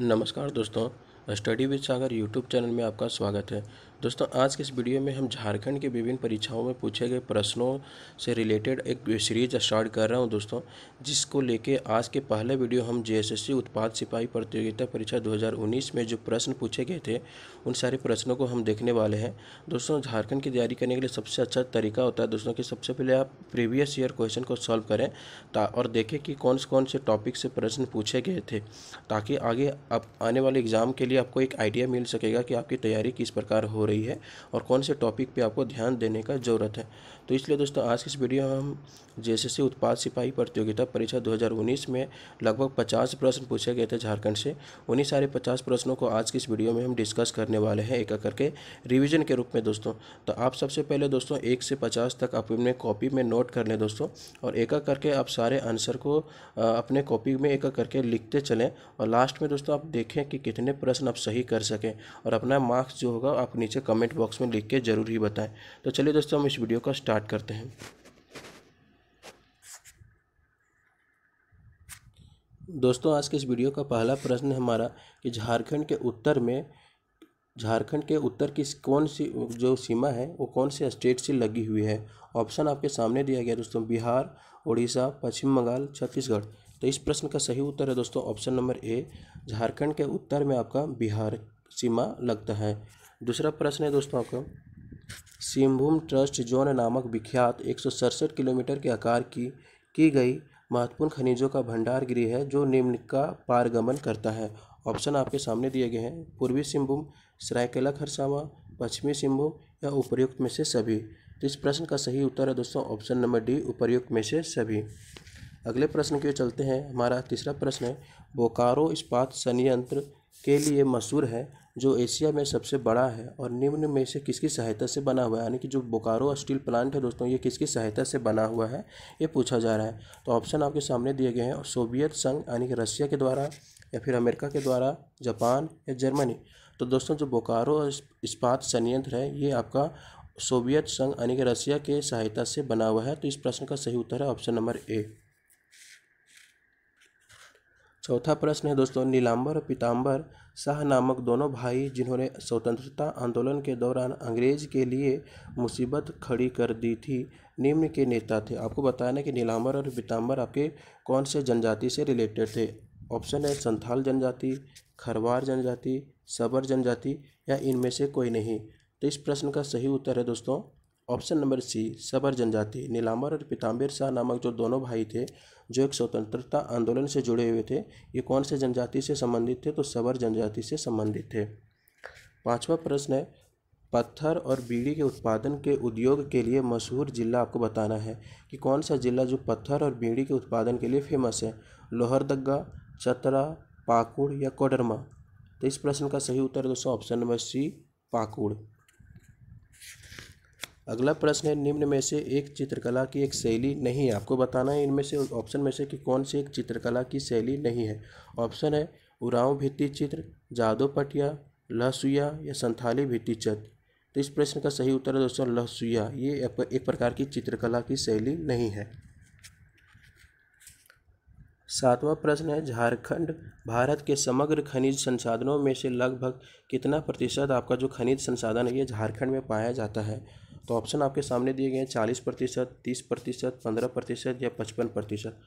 नमस्कार दोस्तों study with Sagar YouTube channel में आपका स्वागत है दोस्तों आज के इस वीडियो में हम झारखंड की विभिन्न परीक्षाओं में पूछे गए प्रश्नों से रिलेटेड एक सीरीज स्टार्ट कर रहा हूं दोस्तों जिसको लेके आज के पहले वीडियो हम जेएसएससी उत्पाद सिपाही प्रतियोगिता परीक्षा 2019 में जो प्रश्न पूछे गए थे उन सारे प्रश्नों को हम देखने वाले हैं दोस्तों झारखंड की तैयारी करने के लिए सबसे अच्छा तरीका होता है दोस्तों कि सबसे पहले आप प्रीवियस ईयर क्वेश्चन को सॉल्व करें और देखें कि कौन कौन से टॉपिक से प्रश्न पूछे गए थे ताकि आगे आप आने वाले एग्ज़ाम के लिए आपको एक आइडिया मिल सकेगा कि आपकी तैयारी किस प्रकार हो रही है और कौन से टॉपिक पे आपको ध्यान देने का ज़रूरत है तो इसलिए दोस्तों आज की इस वीडियो हम जे उत्पाद सिपाही प्रतियोगिता परीक्षा 2019 में लगभग 50 प्रश्न पूछे गए थे झारखंड से उन्हीं सारे 50 प्रश्नों को आज की इस वीडियो में हम डिस्कस करने वाले हैं एक एक करके रिविजन के रूप में दोस्तों तो आप सबसे पहले दोस्तों एक से पचास तक अपने कॉपी में नोट कर लें दोस्तों और एक एक करके आप सारे आंसर को अपने कॉपी में एक एक करके लिखते चलें और लास्ट में दोस्तों आप देखें कि कितने प्रश्न आप सही कर सकें और अपना मार्क्स जो होगा आप नीचे से कमेंट बॉक्स में लिख के ज़रूर ही बताएं तो चलिए दोस्तों हम इस वीडियो का स्टार्ट करते हैं दोस्तों आज के इस वीडियो का पहला प्रश्न हमारा कि झारखंड के उत्तर में झारखंड के उत्तर की कौन सी जो सीमा है वो कौन से स्टेट से लगी हुई है ऑप्शन आपके सामने दिया गया दोस्तों बिहार उड़ीसा पश्चिम बंगाल छत्तीसगढ़ तो इस प्रश्न का सही उत्तर है दोस्तों ऑप्शन नंबर ए झारखंड के उत्तर में आपका बिहार सीमा लगता है दूसरा प्रश्न है दोस्तों आपका सिंहभूम ट्रस्ट जोन नामक विख्यात एक किलोमीटर के आकार की की गई महत्वपूर्ण खनिजों का भंडार गृह है जो निम्न का पारगमन करता है ऑप्शन आपके सामने दिए गए हैं पूर्वी सिंहभूम सरायकेला खरसावा पश्चिमी सिंहभूम या उपर्युक्त में से सभी तो इस प्रश्न का सही उत्तर है दोस्तों ऑप्शन नंबर डी उपर्युक्त में से सभी अगले प्रश्न की ओर चलते हैं हमारा तीसरा प्रश्न है बोकारो इस्पात संयंत्र के लिए मशहूर है जो एशिया में सबसे बड़ा है और निम्न में से किसकी सहायता से बना हुआ है यानी कि जो बोकारो स्टील प्लांट है दोस्तों ये किसकी सहायता से बना हुआ है ये पूछा जा रहा है तो ऑप्शन आपके सामने दिए गए हैं सोवियत संघ यानी कि रसिया के द्वारा या फिर अमेरिका के द्वारा जापान या जर्मनी तो दोस्तों जो बोकारो इस्पात संयंत्र है ये आपका सोवियत संघ यानी कि रसिया के सहायता से बना हुआ है तो इस प्रश्न का सही उत्तर है ऑप्शन नंबर ए चौथा प्रश्न है दोस्तों नीलांबर और पीताम्बर शाह नामक दोनों भाई जिन्होंने स्वतंत्रता आंदोलन के दौरान अंग्रेज के लिए मुसीबत खड़ी कर दी थी निम्न के नेता थे आपको बताना है कि नीलांबर और पीताम्बर आपके कौन से जनजाति से रिलेटेड थे ऑप्शन है संथाल जनजाति खरवार जनजाति सबर जनजाति या इनमें से कोई नहीं तो इस प्रश्न का सही उत्तर है दोस्तों ऑप्शन नंबर सी सबर जनजाति नीलाम्बर और पीताम्बर शाह नामक जो दोनों भाई थे जो एक स्वतंत्रता आंदोलन से जुड़े हुए थे ये कौन से जनजाति से संबंधित थे तो सबर जनजाति से संबंधित थे पांचवा प्रश्न है पत्थर और बीड़ी के उत्पादन के उद्योग के लिए मशहूर जिला आपको बताना है कि कौन सा जिला जो पत्थर और बीड़ी के उत्पादन के लिए फेमस है लोहरदगा चतरा पाकुड़ या कोडरमा तो इस प्रश्न का सही उत्तर दोस्तों ऑप्शन नंबर सी पाकुड़ अगला प्रश्न है निम्न में से एक चित्रकला की एक शैली नहीं है आपको बताना है इनमें से ऑप्शन में से कि कौन सी एक चित्रकला की शैली नहीं है ऑप्शन है उराव भित्ति चित्र जादो पटिया लहसुया या संथाली भित्ति चित्र तो इस प्रश्न का सही उत्तर है दोस्तों लहसुया ये एक प्रकार की चित्रकला की शैली नहीं है सातवां प्रश्न है झारखंड भारत के समग्र खनिज संसाधनों में से लगभग कितना प्रतिशत आपका जो खनिज संसाधन है ये झारखंड में पाया जाता है तो ऑप्शन आपके सामने दिए गए हैं चालीस प्रतिशत तीस प्रतिशत पंद्रह प्रतिशत या पचपन प्रतिशत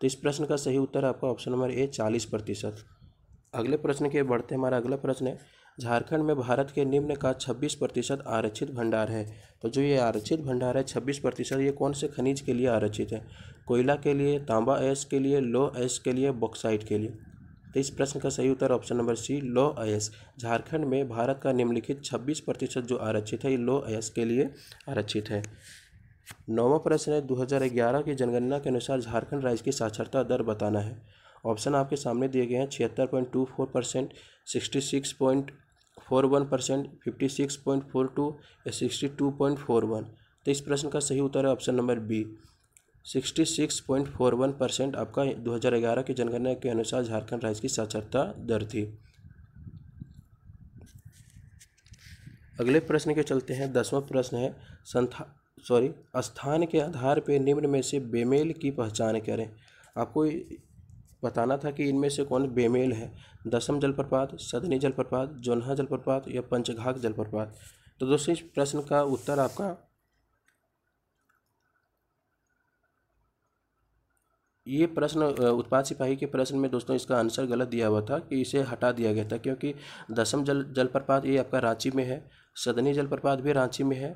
तो इस प्रश्न का सही उत्तर आपका ऑप्शन नंबर ए चालीस प्रतिशत अगले प्रश्न के बढ़ते हमारा अगला प्रश्न है झारखंड में भारत के निम्न का छब्बीस प्रतिशत आरक्षित भंडार है तो जो ये आरक्षित भंडार है छब्बीस प्रतिशत ये कौन से खनिज के लिए आरक्षित है कोयला के लिए तांबा एस के लिए लो एस के लिए बॉक्साइट के लिए तो इस प्रश्न का सही उत्तर ऑप्शन नंबर सी लो अयस झारखंड में भारत का निम्नलिखित छब्बीस प्रतिशत जो आरक्षित है ये लो अयस के लिए आरक्षित है नौवा प्रश्न है 2011 की जनगणना के अनुसार झारखंड राज्य की साक्षरता दर बताना है ऑप्शन आपके सामने दिए गए हैं छिहत्तर point two four percent sixty six point four one percent fifty six point four two या sixty two point four one तो इस प्रश्न का सही उत्तर है ऑप्शन नंबर बी 66.41 परसेंट आपका 2011 की जनगणना के अनुसार झारखंड राज्य की साक्षरता दर थी अगले प्रश्न के चलते हैं दसवां प्रश्न है संथा सॉरी स्थान के आधार पर निम्न में से बेमेल की पहचान करें आपको बताना था कि इनमें से कौन बेमेल है दसम जलप्रपात सदनी जलप्रपात जोन्हा जलप्रपात या पंचघाघ जलप्रपात तो दोस्तों इस प्रश्न का उत्तर आपका ये प्रश्न उत्पाद सिपाही के प्रश्न में दोस्तों इसका आंसर गलत दिया हुआ था कि इसे हटा दिया गया था क्योंकि दसम जल जलप्रपात ये आपका रांची में है सदनी जलप्रपात भी रांची में है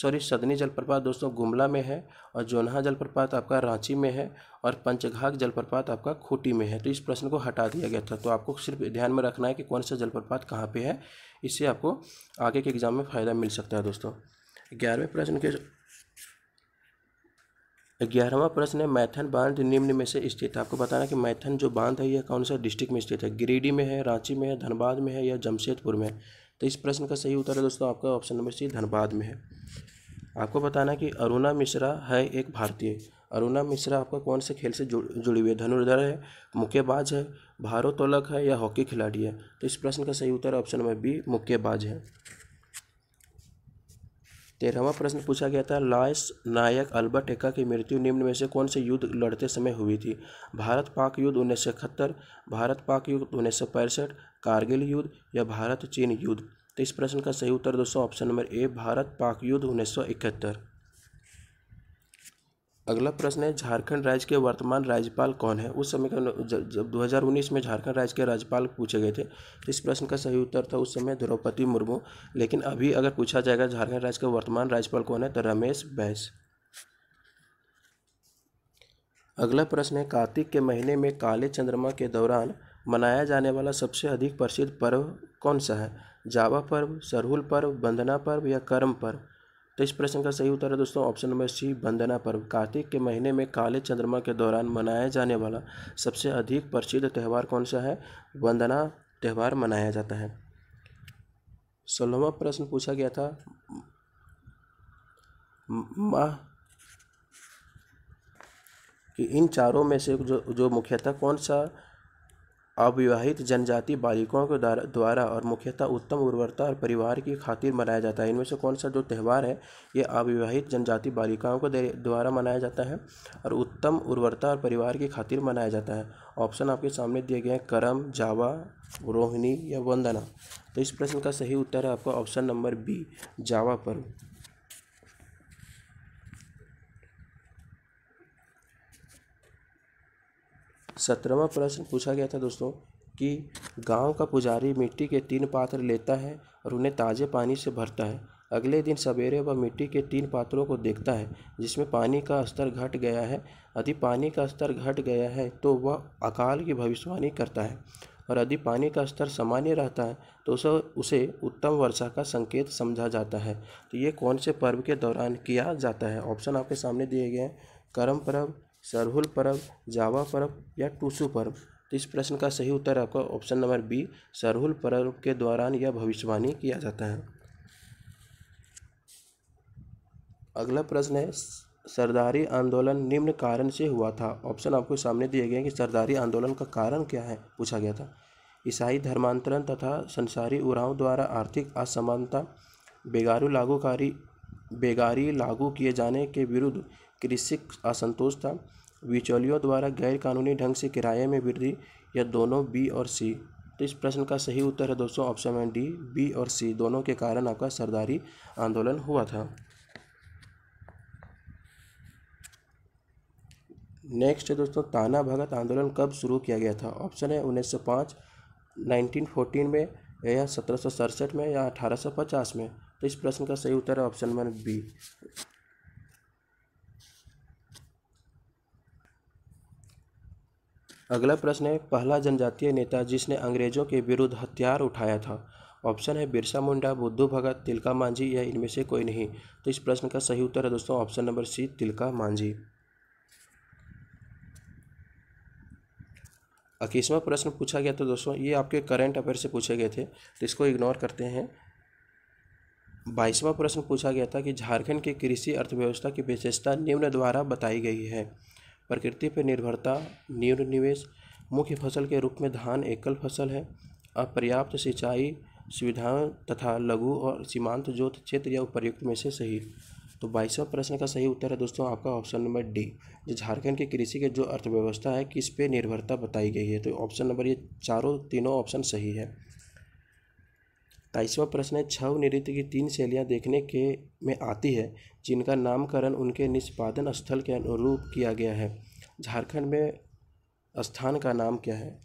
सॉरी सदनी जलप्रपात दोस्तों गुमला में है और जोनहा जलप्रपात आपका रांची में है और पंचघाग जलप्रपात आपका खूटी में है तो इस प्रश्न को हटा दिया गया था तो आपको सिर्फ ध्यान में रखना है कि कौन सा जलप्रपात कहाँ पर है इससे आपको आगे के एग्ज़ाम में फ़ायदा मिल सकता है दोस्तों ग्यारहवें प्रश्न के ग्यारहवा प्रश्न है मैथन बांध निम्न में से स्थित है आपको बताना कि मैथन जो बांध है यह कौन सा डिस्ट्रिक्ट में स्थित है गिरिडीह में है रांची में है धनबाद में है या जमशेदपुर में है तो इस प्रश्न का सही उत्तर है दोस्तों आपका ऑप्शन नंबर सी धनबाद में है आपको बताना कि अरुणा मिश्रा है एक भारतीय अरुणा मिश्रा आपका कौन से खेल से जुड़ जुड़ी हुई है धनुर्धर है मुक्केबाज है भारोत्तोलक है या हॉकी खिलाड़ी है तो इस प्रश्न का सही उत्तर ऑप्शन नंबर बी मुक्केबाज है तेरहवा प्रश्न पूछा गया था लॉयस नायक अल्बर्ट एक्का की मृत्यु निम्न में से कौन से युद्ध लड़ते समय हुई थी भारत पाक युद्ध उन्नीस सौ इकहत्तर भारत पाक युद्ध उन्नीस सौ पैंसठ कारगिल युद्ध या भारत चीन युद्ध तो इस प्रश्न का सही उत्तर दोस्तों ऑप्शन नंबर ए भारत पाक युद्ध उन्नीस सौ इकहत्तर अगला प्रश्न है झारखंड राज्य के वर्तमान राज्यपाल कौन है उस समय का जब 2019 में झारखंड राज्य के राज्यपाल पूछे गए थे तो इस प्रश्न का सही उत्तर था उस समय द्रौपदी मुर्मू लेकिन अभी अगर पूछा जाएगा झारखंड राज्य का वर्तमान राज्यपाल कौन है तो रमेश बैस अगला प्रश्न है कार्तिक के महीने में काले चंद्रमा के दौरान मनाया जाने वाला सबसे अधिक प्रसिद्ध पर्व कौन सा है जावा पर्व सरहुल पर्व बंदना पर्व या कर्म पर्व तो इस प्रश्न का सही उत्तर है दोस्तों ऑप्शन नंबर सी वंदना पर्व कार्तिक के महीने में काले चंद्रमा के दौरान मनाया जाने वाला सबसे अधिक प्रसिद्ध त्यौहार कौन सा है वंदना त्यौहार मनाया जाता है सोलहवा प्रश्न पूछा गया था माह कि इन चारों में से जो जो मुख्यतः कौन सा अविवाहित जनजाति बालिकाओं के द्वारा और मुख्यतः उत्तम उर्वरता और परिवार की खातिर मनाया जाता है इनमें से कौन सा जो त्यौहार है ये अविवाहित जनजाति बालिकाओं के द्वारा मनाया जाता है और उत्तम उर्वरता और परिवार की खातिर मनाया जाता है ऑप्शन आपके सामने दिए गए हैं करम जावा रोहिणी या वंदना तो इस प्रश्न का सही उत्तर है आपका ऑप्शन नंबर बी जावा पर्व सत्रहवा प्रश्न पूछा गया था दोस्तों कि गांव का पुजारी मिट्टी के तीन पात्र लेता है और उन्हें ताज़े पानी से भरता है अगले दिन सवेरे वह मिट्टी के तीन पात्रों को देखता है जिसमें पानी का स्तर घट गया है यदि पानी का स्तर घट गया है तो वह अकाल की भविष्यवाणी करता है और यदि पानी का स्तर सामान्य रहता है तो उसे उसे उत्तम वर्षा का संकेत समझा जाता है तो ये कौन से पर्व के दौरान किया जाता है ऑप्शन आपके सामने दिए गए हैं करम पर्व सरहुल पर्व जावा पर्व या टूसू पर्व तो इस प्रश्न का सही उत्तर आपका ऑप्शन नंबर बी सरहुल पर्व के दौरान यह भविष्यवाणी किया जाता है अगला प्रश्न है सरदारी आंदोलन निम्न कारण से हुआ था ऑप्शन आपको सामने दिए गए कि सरदारी आंदोलन का कारण क्या है पूछा गया था ईसाई धर्मांतरण तथा संसारी उड़ाव द्वारा आर्थिक असमानता बेगारू लागूकारी बेगारी लागू किए जाने के विरुद्ध कृषि असंतोष था बिचौलियों द्वारा गैरकानूनी ढंग से किराए में वृद्धि या दोनों बी और सी तो इस प्रश्न का सही उत्तर है दोस्तों ऑप्शन में डी बी और सी दोनों के कारण आपका सरदारी आंदोलन हुआ था नेक्स्ट है दोस्तों ताना भगत आंदोलन कब शुरू किया गया था ऑप्शन है उन्नीस सौ पाँच नाइनटीन फोर्टीन में या सत्रह सौ सड़सठ में या अठारह सौ पचास में तो इस प्रश्न का सही उत्तर है ऑप्शन नंबर बी अगला प्रश्न है पहला जनजातीय नेता जिसने अंग्रेजों के विरुद्ध हथियार उठाया था ऑप्शन है बिरसा मुंडा बुद्धू भगत तिलका मांझी या इनमें से कोई नहीं तो इस प्रश्न का सही उत्तर है दोस्तों option number C Tilka Manjhi इक्कीसवां प्रश्न पूछा गया तो दोस्तों ये आपके करंट अफेयर से पूछे गए थे तो इसको इग्नोर करते हैं बाईसवां प्रश्न पूछा गया था कि झारखंड की कृषि अर्थव्यवस्था की विशेषता निम्न द्वारा बताई गई है प्रकृति पर निर्भरता न्यून निवेश मुख्य फसल के रूप में धान एकल फसल है अपर्याप्त सिंचाई सुविधाओं तथा लघु और सीमांत जोत क्षेत्र या उपर्युक्त में से सही तो बाईसवा प्रश्न का सही उत्तर है दोस्तों आपका ऑप्शन नंबर डी जो झारखंड की कृषि के जो अर्थव्यवस्था है किस पे निर्भरता बताई गई है तो ऑप्शन नंबर ये चारों तीनों ऑप्शन सही है तेईसवा प्रश्न है छव नृत्य की तीन शैलियाँ देखने के में आती है जिनका नामकरण उनके निष्पादन स्थल के अनुरूप किया गया है झारखंड में स्थान का नाम क्या है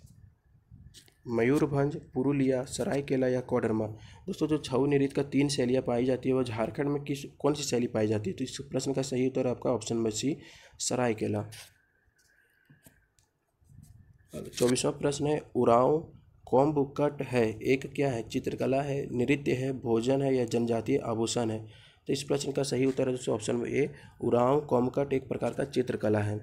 मयूरभंज पुरुलिया सरायकेला या कोडरमा दोस्तों जो छऊ नृत्य का तीन शैलियाँ पाई जाती है वो झारखंड में किस कौन सी शैली पाई जाती है तो इस प्रश्न का सही उत्तर आपका ऑप्शन में सी सरायकेला चौबीसवा प्रश्न है उराव कट है एक क्या है चित्रकला है नृत्य है भोजन है या जनजातीय आभूषण है तो इस प्रश्न का सही उत्तर है दोस्तों ऑप्शन में ए उराव कॉमकट एक प्रकार का चित्रकला है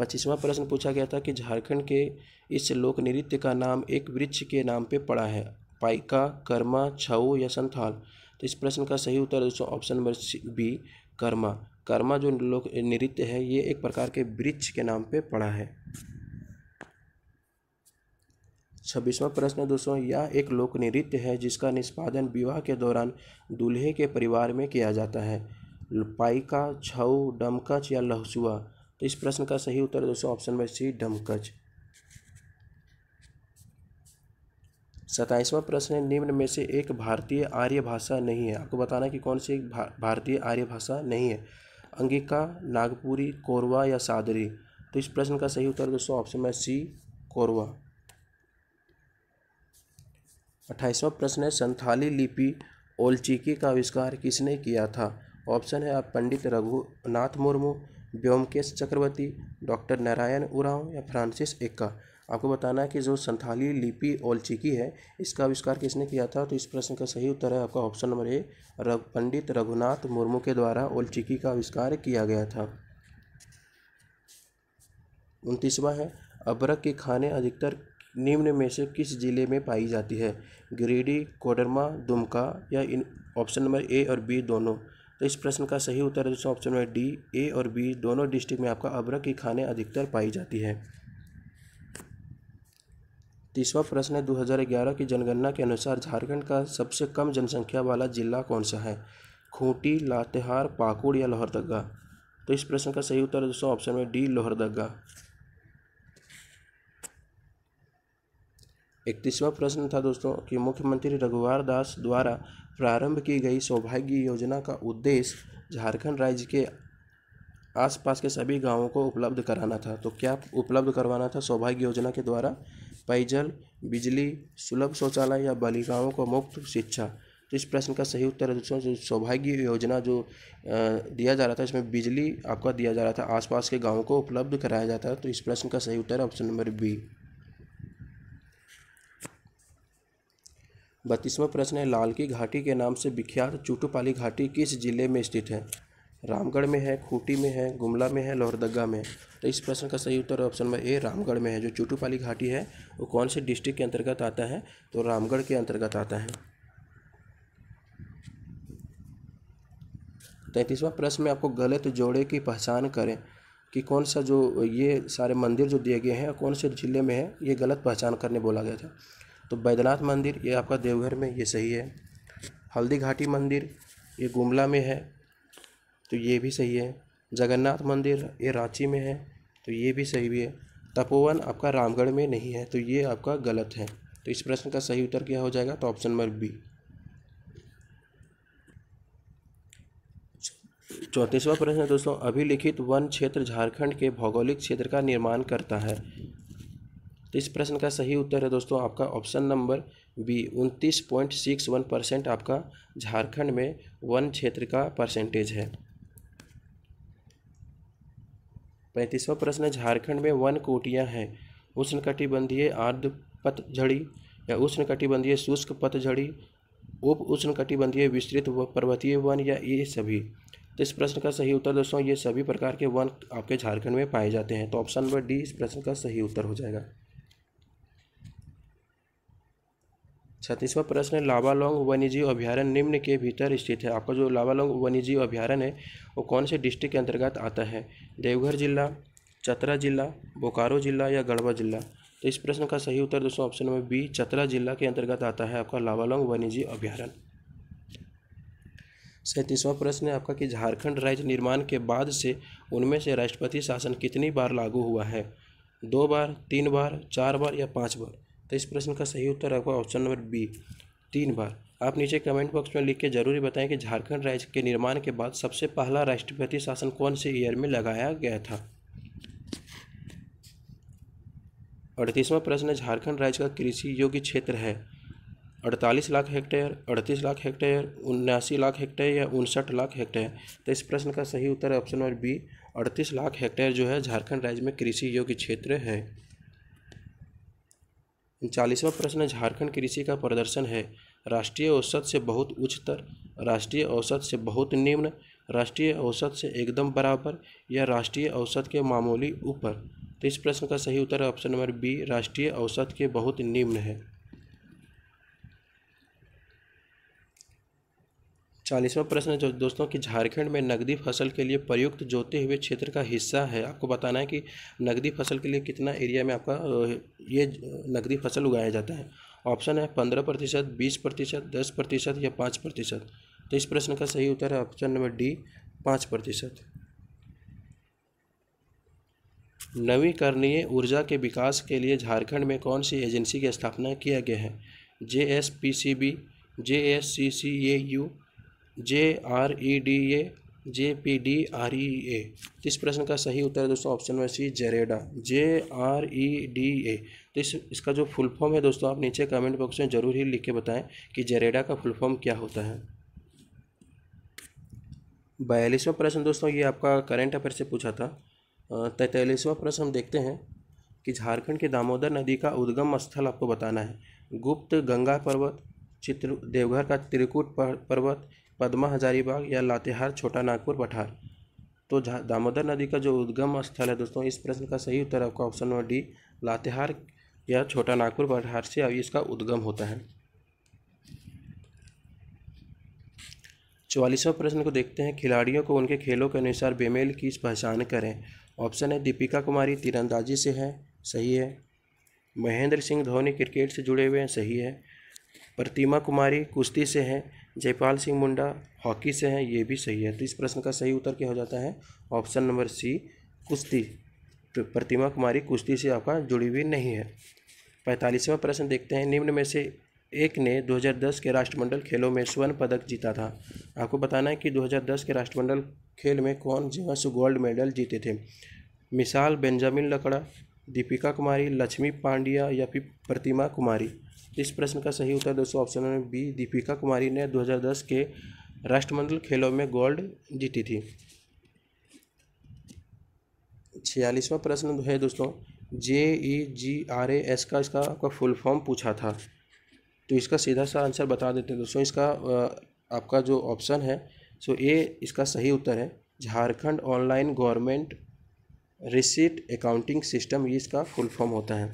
पच्चीसवां प्रश्न पूछा गया था कि झारखंड के इस लोक नृत्य का नाम एक वृक्ष के नाम पे पड़ा है पाइका कर्मा छऊ या संथाल तो इस प्रश्न का सही उत्तर दोस्तों option number B Karma Karma जो लोक नृत्य है ये एक प्रकार के वृक्ष के नाम पे पड़ा है छब्बीसवां प्रश्न दोस्तों यह एक लोक नृत्य है जिसका निष्पादन विवाह के दौरान दूल्हे के परिवार में किया जाता है पाइका छऊ डमकच या लहसुआ तो इस प्रश्न का सही उत्तर दोस्तों ऑप्शन में सी डमकच सताइसवां प्रश्न निम्न में से एक भारतीय आर्य भाषा नहीं है आपको बताना कि कौन सी भा, भारतीय आर्य भाषा नहीं है अंगिका नागपुरी कोरवा या सादरी तो इस प्रश्न का सही उत्तर दोस्तों ऑप्शन में सी कोरवा अट्ठाईसवां प्रश्न है संथाली लिपि ओलचिकी का आविष्कार किसने किया था ऑप्शन है आप पंडित रघुनाथ मुर्मू व्योमकेश चक्रवर्ती डॉक्टर नारायण उरांव या फ्रांसिस एक्का आपको बताना है कि जो संथाली लिपि ओलचिकी है इसका आविष्कार किसने किया था तो इस प्रश्न का सही उत्तर है आपका ऑप्शन नंबर ए रघ पंडित रघुनाथ मुर्मू के द्वारा ओलचिकी का आविष्कार किया गया था उनतीसवा है अबरक के खाने अधिकतर निम्न में से किस जिले में पाई जाती है गिरिडीह कोडरमा दुमका या इन ऑप्शन नंबर ए और बी दोनों तो इस प्रश्न का सही उत्तर है ऑप्शन नंबर डी ए और बी दोनों डिस्ट्रिक्ट में आपका अबरक की खाने अधिकतर पाई जाती है तीसवा प्रश्न है 2011 की जनगणना के अनुसार झारखंड का सबसे कम जनसंख्या वाला जिला कौन सा है खूंटी लातेहार पाकुड़ या लोहरदगा तो इस प्रश्न का सही उत्तर है दोस्तों ऑप्शन में डी लोहरदगा इकतीसवा प्रश्न था दोस्तों कि मुख्यमंत्री रघुवार दास द्वारा प्रारंभ की गई सौभाग्य योजना का उद्देश्य झारखंड राज्य के आसपास के सभी गांवों को उपलब्ध कराना था तो क्या उपलब्ध करवाना था सौभाग्य योजना के द्वारा पेयजल बिजली सुलभ शौचालय या बालिकाओं को मुफ्त शिक्षा तो इस प्रश्न का सही उत्तर है दोस्तों जो सौभाग्य योजना जो दिया जा रहा था इसमें बिजली आपका दिया जा रहा था आसपास के गांवों को उपलब्ध कराया जाता है तो इस प्रश्न का सही उत्तर ऑप्शन नंबर बी बत्तीसवा प्रश्न है लाल की घाटी के नाम से विख्यात चूटूपाली घाटी किस जिले में स्थित है रामगढ़ में है खूटी में है गुमला में है लोहरदगा में है तो इस प्रश्न का सही उत्तर ऑप्शन नंबर ए रामगढ़ में है जो चूटूपाली घाटी है वो कौन से डिस्ट्रिक्ट के अंतर्गत आता है तो रामगढ़ के अंतर्गत आता है तैंतीसवां प्रश्न में आपको गलत जोड़े की पहचान करें कि कौन सा जो ये सारे मंदिर जो दिए गए हैं कौन से ज़िले में है ये गलत पहचान करने बोला गया था तो बैद्यनाथ मंदिर ये आपका देवघर में ये सही है हल्दी घाटी मंदिर ये गुमला में है तो ये भी सही है जगन्नाथ मंदिर ये रांची में है तो ये भी सही भी है तपोवन आपका रामगढ़ में नहीं है तो ये आपका गलत है तो इस प्रश्न का सही उत्तर क्या हो जाएगा तो ऑप्शन नंबर बी चौंतीसवां प्रश्न दोस्तों अभिलिखित वन क्षेत्र झारखंड के भौगोलिक क्षेत्र का निर्माण करता है तो इस प्रश्न का सही उत्तर है दोस्तों आपका ऑप्शन नंबर बी उनतीस पॉइंट सिक्स वन परसेंट आपका झारखंड में वन क्षेत्र का परसेंटेज है पैंतीसवा प्रश्न झारखंड में वन कोटियाँ हैं उष्ण कटिबंधीय आर्द्र पतझड़ी या उष्ण कटिबंधीय शुष्क पतझड़ी उप उष्ण कटिबंधीय विस्तृत व पर्वतीय वन या ये सभी तो इस प्रश्न का सही उत्तर दोस्तों ये सभी प्रकार के वन आपके झारखंड में पाए जाते हैं तो ऑप्शन नंबर डी इस प्रश्न का सही उत्तर हो जाएगा छत्तीसवां प्रश्न है लावालोंग वन्यजीव अभ्यारण निम्न के भीतर स्थित है आपका जो लावालोंग वन्यजीव अभ्यारण है वो कौन से डिस्ट्रिक्ट के अंतर्गत आता है देवघर जिला चतरा जिला बोकारो जिला या गढ़वा जिला तो इस प्रश्न का सही उत्तर दोस्तों ऑप्शन नंबर बी चतरा जिला के अंतर्गत आता है आपका लावालोंग वन्यजीव अभ्यारण्य सैंतीसवां प्रश्न है आपका कि झारखंड राज्य निर्माण के बाद से उनमें से राष्ट्रपति शासन कितनी बार लागू हुआ है दो बार तीन बार चार बार या पाँच बार तो इस प्रश्न का सही उत्तर आपका ऑप्शन नंबर बी तीन बार आप नीचे कमेंट बॉक्स में लिख के जरूरी बताएं कि झारखंड राज्य के निर्माण के बाद सबसे पहला राष्ट्रपति शासन कौन से ईयर में लगाया गया था अड़तीसवां प्रश्न है झारखंड राज्य का कृषि योग्य क्षेत्र है अड़तालीस लाख हेक्टेयर अड़तीस लाख हेक्टेयर उन्यासी लाख हेक्टेयर या उनसठ लाख हेक्टेयर तो इस प्रश्न का सही उत्तर ऑप्शन नंबर बी अड़तीस लाख हेक्टेयर जो है झारखंड राज्य में कृषि योग्य क्षेत्र है चालीसवां प्रश्न झारखंड कृषि का प्रदर्शन है राष्ट्रीय औसत से बहुत उच्चतर राष्ट्रीय औसत से बहुत निम्न राष्ट्रीय औसत से एकदम बराबर या राष्ट्रीय औसत के मामूली ऊपर तो इस प्रश्न का सही उत्तर ऑप्शन नंबर बी राष्ट्रीय औसत के बहुत निम्न है चालीसवा प्रश्न जो दोस्तों कि झारखंड में नगदी फसल के लिए प्रयुक्त जोते हुए क्षेत्र का हिस्सा है आपको बताना है कि नगदी फसल के लिए कितना एरिया में आपका ये नगदी फसल उगाया जाता है ऑप्शन है पंद्रह प्रतिशत बीस प्रतिशत दस प्रतिशत या पाँच प्रतिशत तो इस प्रश्न का सही उत्तर है ऑप्शन नंबर डी पाँच प्रतिशत नवीकरणीय ऊर्जा के विकास के लिए झारखंड में कौन सी एजेंसी की स्थापना किया गया है J S P C B J S C C A U J R E D A J P D R E A इस प्रश्न का सही उत्तर है दोस्तों option number C JREDA J R E D A तो इस इसका जो फुल फॉर्म है दोस्तों आप नीचे कमेंट बॉक्स में ज़रूर ही लिख के बताएं कि जेरेडा का फुल फॉर्म क्या होता है बयालीसवा प्रश्न दोस्तों ये आपका करंट अफेयर से पूछा था तैतालीसवा प्रश्न हम देखते हैं कि झारखंड के दामोदर नदी का उद्गम स्थल आपको बताना है गुप्त गंगा पर्वत चित्र देवघर का त्रिकुट पर्वत पदमा हजारीबाग या लातेहार छोटा नागपुर पठार तो दामोदर नदी का जो उद्गम स्थल है दोस्तों इस प्रश्न का सही उत्तर आपका ऑप्शन नंबर डी लातेहार या छोटा नागपुर पठार से अभी इसका उद्गम होता है चौवालीसवें प्रश्न को देखते हैं खिलाड़ियों को उनके खेलों के अनुसार बेमेल की पहचान करें ऑप्शन है दीपिका कुमारी तीरंदाजी से है सही है महेंद्र सिंह धोनी क्रिकेट से जुड़े हुए हैं सही है प्रतिमा कुमारी कुश्ती से हैं जयपाल सिंह मुंडा हॉकी से हैं ये भी सही है तो इस प्रश्न का सही उत्तर क्या हो जाता है ऑप्शन नंबर सी कुश्ती तो प्रतिमा कुमारी कुश्ती से आपका जुड़ी हुई नहीं है पैंतालीसवां प्रश्न देखते हैं निम्न में से एक ने 2010 के राष्ट्रमंडल खेलों में स्वर्ण पदक जीता था आपको बताना है कि 2010 के राष्ट्रमंडल खेल में कौन जिहास गोल्ड मेडल जीते थे मिसाल बेंजामिन लकड़ा दीपिका कुमारी लक्ष्मी पांड्या या फिर प्रतिमा कुमारी इस प्रश्न का सही उत्तर दोस्तों ऑप्शन में बी दीपिका कुमारी ने 2010 के राष्ट्रमंडल खेलों में गोल्ड जीती थी छियालीसवां प्रश्न है दोस्तों जे ई जी आर ए एस का इसका आपका फुल फॉर्म पूछा था तो इसका सीधा सा आंसर बता देते हैं दोस्तों इसका आपका जो ऑप्शन है सो ए इसका सही उत्तर है Jharkhand online government receipt accounting system ये इसका फुल फॉर्म होता है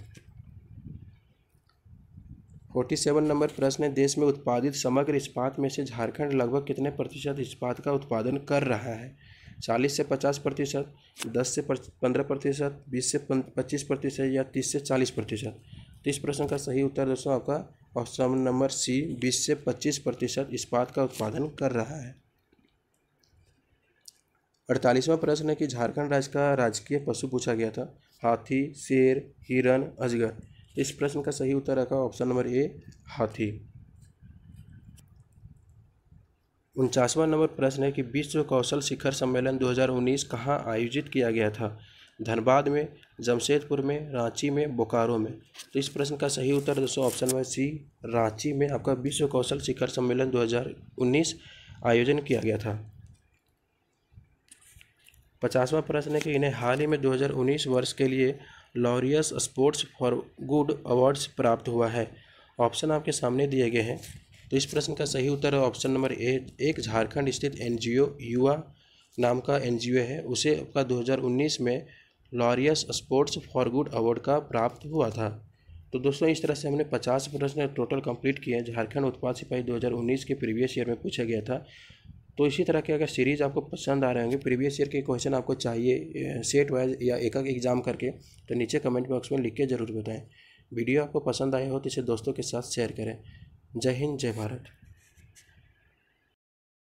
फोर्टी सेवन नंबर प्रश्न है देश में उत्पादित समग्र इस्पात में से झारखंड लगभग कितने प्रतिशत इस्पात का उत्पादन कर रहा है चालीस से पचास प्रतिशत दस से पंद्रह प्रतिशत बीस से पच्चीस प्रतिशत या तीस से चालीस प्रतिशत तो इस प्रश्न का सही उत्तर दोस्तों आपका ऑप्शन नंबर सी बीस से पच्चीस प्रतिशत इस्पात का उत्पादन कर रहा है अड़तालीसवां प्रश्न है कि झारखंड राज्य का राजकीय पशु पूछा गया था हाथी शेर हिरन अजगर इस प्रश्न का सही उत्तर रखा ऑप्शन नंबर ए हाथी उनचासवां नंबर प्रश्न है कि विश्व कौशल शिखर सम्मेलन 2019 कहाँ आयोजित किया गया था धनबाद में जमशेदपुर में रांची में बोकारो में तो इस प्रश्न का सही उत्तर दोस्तों ऑप्शन नंबर सी रांची में आपका विश्व कौशल शिखर सम्मेलन 2019 आयोजन किया गया था पचासवा प्रश्न है कि इन्हें हाल ही में 2019 वर्ष के लिए Laureus sports for good awards प्राप्त हुआ है ऑप्शन आपके सामने दिए गए हैं तो इस प्रश्न का सही उत्तर है ऑप्शन नंबर ए एक झारखंड स्थित एनजीओ युवा नाम का एनजीओ है उसे आपका 2019 में Laureus sports for good award का प्राप्त हुआ था तो दोस्तों इस तरह से हमने 50 प्रश्न टोटल कंप्लीट किए हैं झारखंड उत्पाद सिपाही 2019 के प्रीवियस ईयर में पूछा गया था तो इसी तरह के अगर सीरीज़ आपको पसंद आ रहे होंगे प्रीवियस ईयर के क्वेश्चन आपको चाहिए सेट वाइज या एक एक एग्ज़ाम करके तो नीचे कमेंट बॉक्स में लिख के ज़रूर बताएं वीडियो आपको पसंद आया हो तो इसे दोस्तों के साथ शेयर करें जय हिंद जय भारत